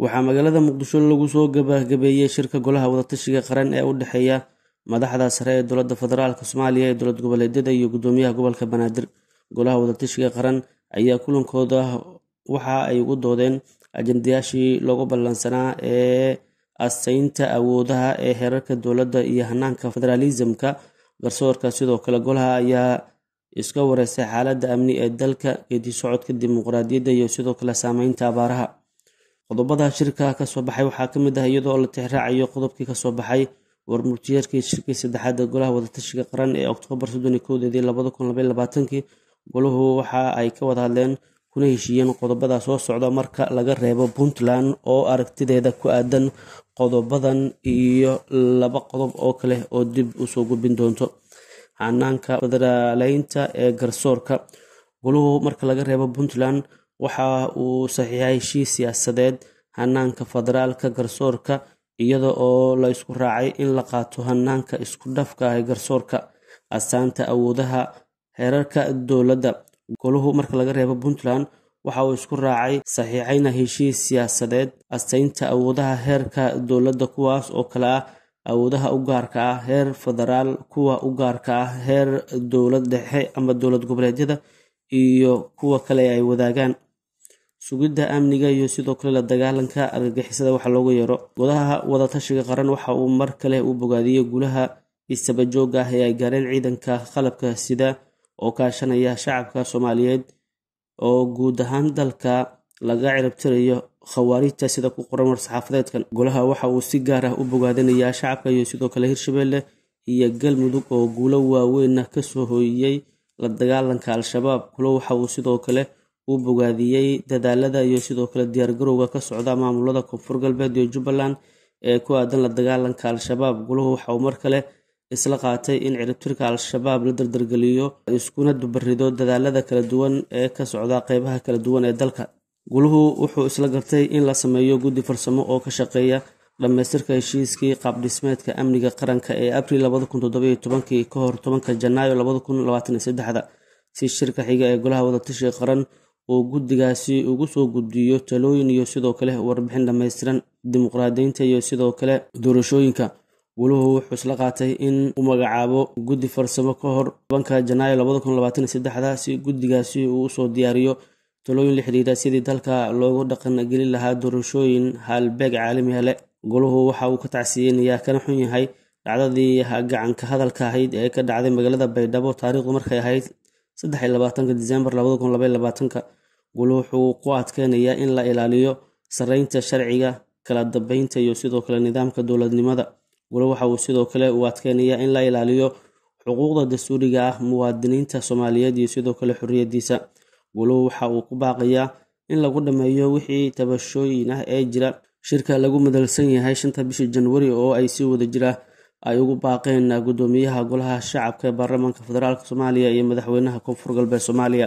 waxaa magaalada muqdisho lagu soo gabagabeeyey shirka golaha wadatashiga qaran ee u dhexeeya madaxda sare ee dowladda federaalk soomaaliya ee dowlad goboleedyada iyo gudoomiyaha gobolka banaadir golaha wadatashiga qaran ayaa kulankooda waxa ay ugu doodeen ajandayaashii loogu ballansanaa ee asteynta awoodaha ee heerarka dowladda iyo hanaanka federaalisamka garsoorka sidoo kale golaha ayaa iska wareystay xaaladda amni ee dalka geedisocodka dimuqraadiyadda iyo sidoo kale saameynta abaaraha qodobada shirka kasoo baxay waxaa kamid ah iyadoo la tixraacayo qodobkii kasoo baxay war murtiyeerkii shirkii saddexaad golaha wadatashiga qaran ee oktoobar goluhu waxa ay ka wada hadleen kuna heshiiyeen qodobada soo socda marka laga reebo puntland oo aragtideeda ku aadan qodobadan iyo laba qodob oo kale oo dib usoo gubin doonto xanaanka federaaleynta ee garsoorka goluhu marka laga reebo puntland waxa uu saxiixay heshiis siyaasadeed hanaanka federaalka garsoorka iyada oo la isku raacay in la qaato hanaanka isku dhafka ah ee garsoorka astaanta awoodaha heerarka dowladda goluhu marka laga reebo puntland waxa uu isku raacay saxiixayna heshiis siyaasadeed astaynta awoodaha heerka dowladda kuwaas oo kale ah awoodaha u gaarka ah heer federaal kuwa u gaarka ah heer dowlad dhexe ama dowlad goboleedyada iyo kuwa kale ay wadaagaan sugidda amniga iyo sidoo kale la dagaalanka argagixisada waxa loogu yeero godaha wadatashiga qaran waxa uu mar kale u bogaadiyey gulaha isabajooga ah ee ay gaareen ciidanka qalabka sida oo kaashanaya shacabka soomaaliyeed oo guud ahaan dalka laga ciribtirayo khawaarijta sida ku qoran war-saxaafadeedkan golaha waxa uu si gaar ah u bogaadinayaa shacabka iyo sidoo kale hirshabeelle iyo galmudug oo guulo waaweynna kasoo hooyiyey la dagaalanka al-shabaab gulo waxa uu sidoo kale uu bogaadiyey dadaalada iyo sidoo kale diyaargarowga ka socda maamulada koonfur galbeed iyo jubbaland ee ku aadan la dagaalanka al-shabaab guluhu waxa uu mar kale isla qaatay in ciribtirka al-shabaab la dardargeliyo iskuna dubarido dadaalada kala duwan ee ka socda qeybaha kala duwan ee dalka guluhu wuxuu isla gartay in la sameeyo guddi farsamo oo ka shaqeeya dhammaystirka heshiiskii qaabdhismeedka amniga qaranka ee abril ka hor tobanka janaayo si shirka xiga ah ee golaha wadatashiga qaran uu guddigaasi ugu soo gudbiyo talooyin iyo sidoo kale warbixin dhammaystiran dimuqraadiyiinta iyo sidoo kale doorashooyinka wuluhu wuxuu isla qaatay in u magacaabo guddi farsamo ka hor tobanka janaayo labada kun labaatan iyo saddexda si guddigaasi uu usoo diyaariyo talooyin la xidhiira sidii dalka loogu dhaqan dhaqangeli lahaa doorashooyin haalbeeg caalamiha leh goluhu waxa uu ka tacsiyeynayaa kana xun yahay dhacdadii gacanka hadalka ahayd ee ka dhacday magaalada baydhabo taariikhdu markay ahayd saddex iyo labaatanka disembar labada kun labaiyo labaatanka gulu wuxuu ku adkeynayaa in la ilaaliyo saraynta sharciga kala dambeynta iyo sidoo kale nidaamka dowladnimada gulu waxa uu sidoo kale uu adkeynayaa in la ilaaliyo xuquuqda dastuuriga ah muwaadiniinta soomaaliyeed iyo sidoo kale xorriyadiisa gulu waxa uu ku baaqayaa in lagu dhammeeyo wixii tabashooyin ah ee jira shirka lagu madalsan yahay shanta bishii janwari oo ay si wada jira ay ugu baaqeen guddoomiyaha golaha shacabka ee baarlamaanka federaalk soomaaliya iyo madaxweynaha koonfur galbeed soomaaliya